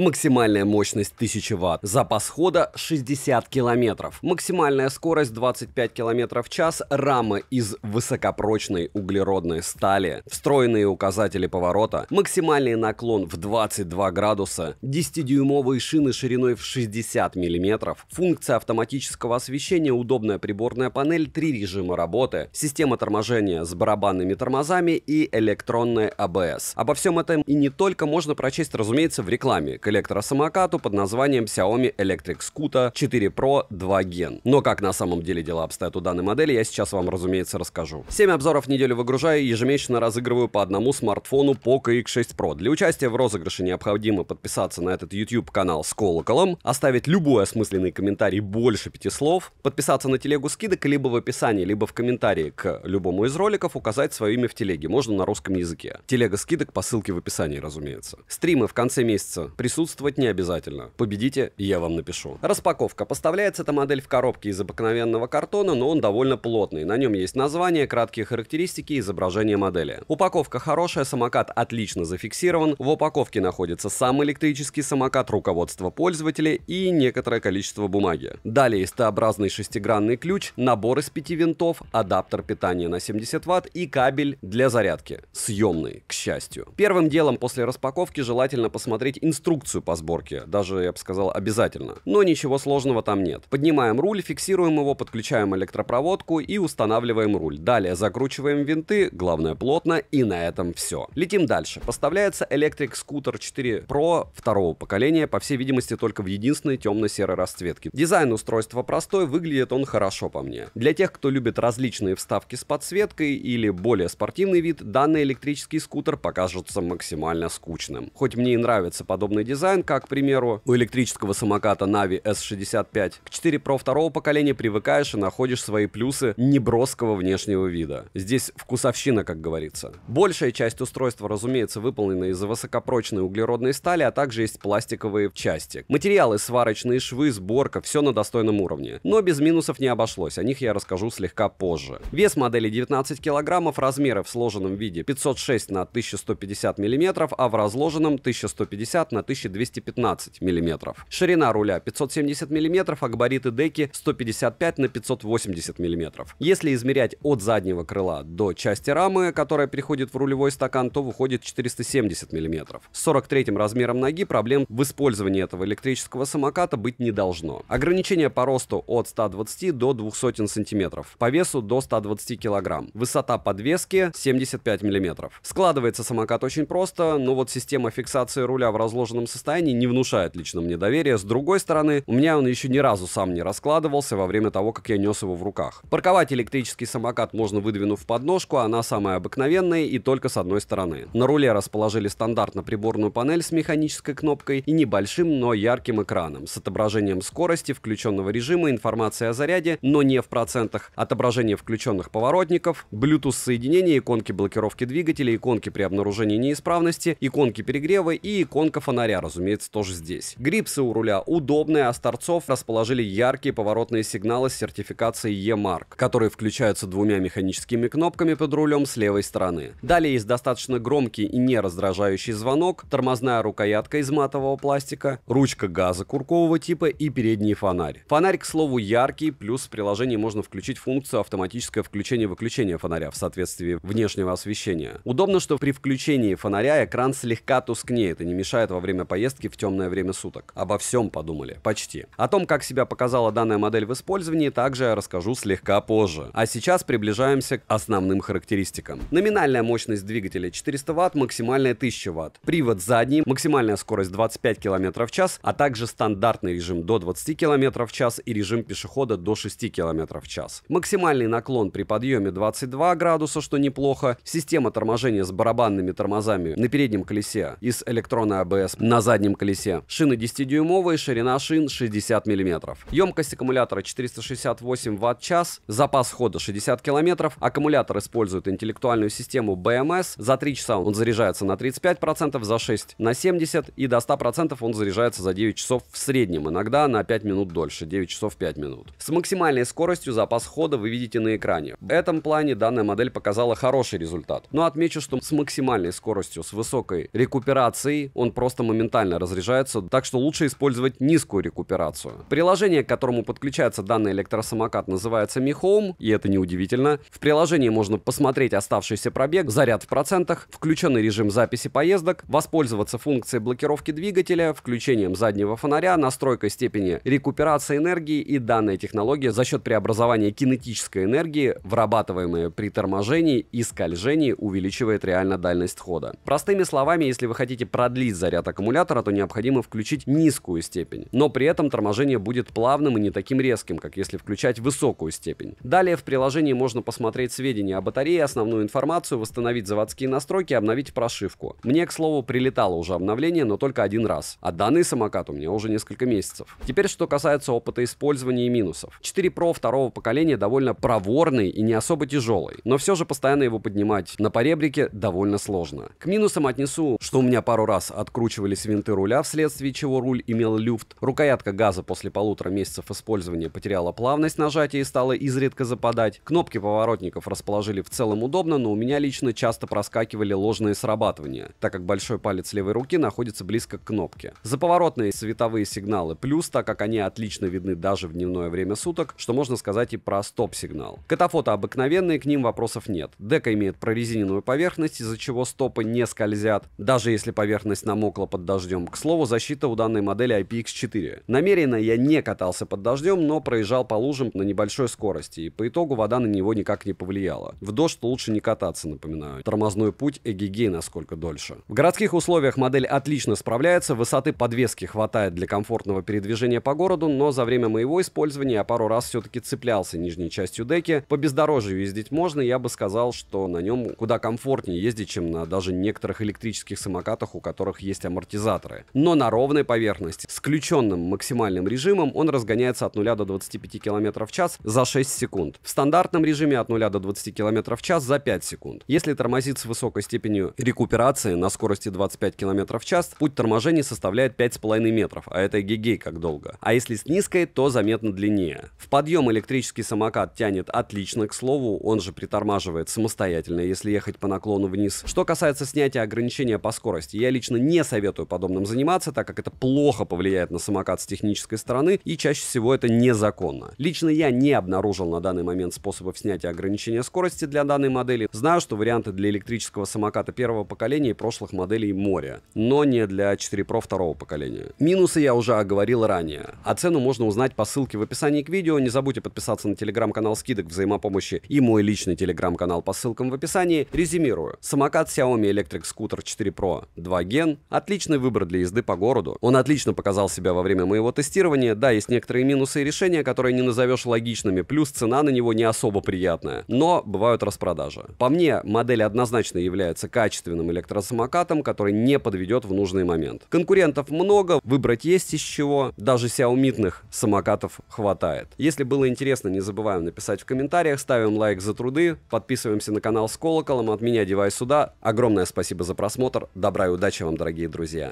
Максимальная мощность 1000 Вт. Запас хода 60 км. Максимальная скорость 25 км в час. Рама из высокопрочной углеродной стали. Встроенные указатели поворота. Максимальный наклон в 22 градуса. 10-дюймовые шины шириной в 60 мм. Функция автоматического освещения. Удобная приборная панель. Три режима работы. Система торможения с барабанными тормозами и электронная ABS. А Обо всем этом и не только можно прочесть, разумеется, в рекламе электросамокату под названием Xiaomi Electric Scooter 4 Pro 2 Gen. Но как на самом деле дела обстоят у данной модели, я сейчас вам, разумеется, расскажу. 7 обзоров в неделю выгружаю и ежемесячно разыгрываю по одному смартфону Poco X6 Pro. Для участия в розыгрыше необходимо подписаться на этот YouTube канал с колоколом, оставить любой осмысленный комментарий больше пяти слов, подписаться на телегу скидок либо в описании, либо в комментарии к любому из роликов указать свое имя в телеге, можно на русском языке. Телега скидок по ссылке в описании, разумеется. Стримы в конце месяца присутствуют присутствовать не обязательно. Победите, и я вам напишу. Распаковка. Поставляется эта модель в коробке из обыкновенного картона, но он довольно плотный. На нем есть название, краткие характеристики и изображение модели. Упаковка хорошая, самокат отлично зафиксирован. В упаковке находится сам электрический самокат, руководство пользователя и некоторое количество бумаги. Далее есть Т-образный шестигранный ключ, набор из пяти винтов, адаптер питания на 70 Вт и кабель для зарядки. Съемный, к счастью. Первым делом после распаковки желательно посмотреть инструкцию инструкцию по сборке, даже, я бы сказал, обязательно. Но ничего сложного там нет. Поднимаем руль, фиксируем его, подключаем электропроводку и устанавливаем руль. Далее закручиваем винты, главное плотно, и на этом все. Летим дальше. Поставляется Electric Scooter 4 Pro второго поколения, по всей видимости, только в единственной темно-серой расцветке. Дизайн устройства простой, выглядит он хорошо по мне. Для тех, кто любит различные вставки с подсветкой или более спортивный вид, данный электрический скутер покажется максимально скучным. Хоть мне и нравится подобный дизайн, как, к примеру, у электрического самоката Navi S65. К 4 Pro второго поколения привыкаешь и находишь свои плюсы неброского внешнего вида. Здесь вкусовщина, как говорится. Большая часть устройства, разумеется, выполнена из высокопрочной углеродной стали, а также есть пластиковые части. Материалы, сварочные швы, сборка, все на достойном уровне. Но без минусов не обошлось, о них я расскажу слегка позже. Вес модели 19 килограммов, размеры в сложенном виде 506 на 1150 миллиметров, а в разложенном 1150 на 1000 2215 мм. Ширина руля 570 мм, а габариты деки 155 на 580 мм. Если измерять от заднего крыла до части рамы, которая переходит в рулевой стакан, то выходит 470 мм. С 43 размером ноги проблем в использовании этого электрического самоката быть не должно. Ограничение по росту от 120 до 200 см, по весу до 120 кг, высота подвески 75 мм. Складывается самокат очень просто, но вот система фиксации руля в разложенном состоянии не внушает лично мне доверия. С другой стороны, у меня он еще ни разу сам не раскладывался во время того, как я нес его в руках. Парковать электрический самокат можно выдвинув подножку, она самая обыкновенная и только с одной стороны. На руле расположили стандартно приборную панель с механической кнопкой и небольшим, но ярким экраном с отображением скорости, включенного режима, информации о заряде, но не в процентах, отображение включенных поворотников, Bluetooth соединения, иконки блокировки двигателя, иконки при обнаружении неисправности, иконки перегрева и иконка фонаря разумеется, тоже здесь. Грипсы у руля удобные, а с расположили яркие поворотные сигналы с сертификацией E-Mark, которые включаются двумя механическими кнопками под рулем с левой стороны. Далее есть достаточно громкий и не раздражающий звонок, тормозная рукоятка из матового пластика, ручка газа куркового типа и передний фонарь. Фонарь, к слову, яркий, плюс в приложении можно включить функцию автоматическое включение-выключение фонаря в соответствии внешнего освещения. Удобно, что при включении фонаря экран слегка тускнеет и не мешает во время поездки в темное время суток. Обо всем подумали. Почти. О том, как себя показала данная модель в использовании, также я расскажу слегка позже. А сейчас приближаемся к основным характеристикам. Номинальная мощность двигателя 400 Вт, максимальная 1000 Вт. Привод задний, максимальная скорость 25 км в час, а также стандартный режим до 20 км в час и режим пешехода до 6 км в час. Максимальный наклон при подъеме 22 градуса, что неплохо. Система торможения с барабанными тормозами на переднем колесе из электронной АБС на на заднем колесе. Шины 10-дюймовые, ширина шин 60 мм. Емкость аккумулятора 468 Вт-час, запас хода 60 км. Аккумулятор использует интеллектуальную систему BMS. За 3 часа он заряжается на 35%, за 6 на 70% и до 100% он заряжается за 9 часов в среднем, иногда на 5 минут дольше, 9 часов 5 минут. С максимальной скоростью запас хода вы видите на экране. В этом плане данная модель показала хороший результат. Но отмечу, что с максимальной скоростью, с высокой рекуперацией он просто моментально моментально разряжаются, так что лучше использовать низкую рекуперацию. Приложение, к которому подключается данный электросамокат, называется Mi Home, и это неудивительно. В приложении можно посмотреть оставшийся пробег, заряд в процентах, включенный режим записи поездок, воспользоваться функцией блокировки двигателя, включением заднего фонаря, настройкой степени рекуперации энергии и данная технология за счет преобразования кинетической энергии, вырабатываемой при торможении и скольжении, увеличивает реально дальность хода. Простыми словами, если вы хотите продлить заряд аккумулятора, аккумулятора, то необходимо включить низкую степень. Но при этом торможение будет плавным и не таким резким, как если включать высокую степень. Далее в приложении можно посмотреть сведения о батарее, основную информацию, восстановить заводские настройки, обновить прошивку. Мне, к слову, прилетало уже обновление, но только один раз. А данный самокат у меня уже несколько месяцев. Теперь, что касается опыта использования и минусов. 4 Pro второго поколения довольно проворный и не особо тяжелый, но все же постоянно его поднимать на поребрике довольно сложно. К минусам отнесу, что у меня пару раз откручивались сломались винты руля, вследствие чего руль имел люфт. Рукоятка газа после полутора месяцев использования потеряла плавность нажатия и стала изредка западать. Кнопки поворотников расположили в целом удобно, но у меня лично часто проскакивали ложные срабатывания, так как большой палец левой руки находится близко к кнопке. Заповоротные световые сигналы плюс, так как они отлично видны даже в дневное время суток, что можно сказать и про стоп-сигнал. Катафото обыкновенные, к ним вопросов нет. Дека имеет прорезиненную поверхность, из-за чего стопы не скользят. Даже если поверхность намокла под дождем. К слову, защита у данной модели IPX4. Намеренно я не катался под дождем, но проезжал по лужам на небольшой скорости, и по итогу вода на него никак не повлияла. В дождь лучше не кататься, напоминаю. Тормозной путь эгигей насколько дольше. В городских условиях модель отлично справляется, высоты подвески хватает для комфортного передвижения по городу, но за время моего использования я пару раз все-таки цеплялся нижней частью деки. По бездорожью ездить можно, я бы сказал, что на нем куда комфортнее ездить, чем на даже некоторых электрических самокатах, у которых есть амортизация амортизаторы. Но на ровной поверхности, с включенным максимальным режимом, он разгоняется от 0 до 25 км в час за 6 секунд. В стандартном режиме от 0 до 20 км в час за 5 секунд. Если тормозит с высокой степенью рекуперации на скорости 25 км в час, путь торможения составляет 5,5 метров, а это гигей как долго. А если с низкой, то заметно длиннее. В подъем электрический самокат тянет отлично, к слову, он же притормаживает самостоятельно, если ехать по наклону вниз. Что касается снятия ограничения по скорости, я лично не советую подобным заниматься, так как это плохо повлияет на самокат с технической стороны и чаще всего это незаконно. Лично я не обнаружил на данный момент способов снятия ограничения скорости для данной модели. Знаю, что варианты для электрического самоката первого поколения и прошлых моделей море, но не для 4 Pro второго поколения. Минусы я уже оговорил ранее, а цену можно узнать по ссылке в описании к видео. Не забудьте подписаться на телеграм-канал скидок взаимопомощи и мой личный телеграм-канал по ссылкам в описании. Резюмирую. Самокат Xiaomi Electric Scooter 4 Pro 2 Gen отличный выбор для езды по городу. Он отлично показал себя во время моего тестирования. Да, есть некоторые минусы и решения, которые не назовешь логичными, плюс цена на него не особо приятная. Но бывают распродажи. По мне, модель однозначно является качественным электросамокатом, который не подведет в нужный момент. Конкурентов много, выбрать есть из чего. Даже сяумитных самокатов хватает. Если было интересно, не забываем написать в комментариях, ставим лайк за труды, подписываемся на канал с колоколом, от меня девай сюда. Огромное спасибо за просмотр, добра и удачи вам, дорогие друзья.